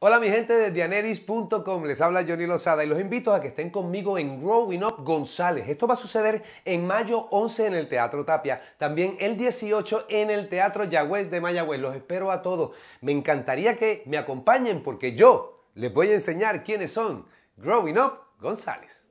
Hola mi gente de dianeris.com, les habla Johnny Lozada y los invito a que estén conmigo en Growing Up González. Esto va a suceder en mayo 11 en el Teatro Tapia, también el 18 en el Teatro Yagüez de Mayagüez. Los espero a todos. Me encantaría que me acompañen porque yo les voy a enseñar quiénes son Growing Up González.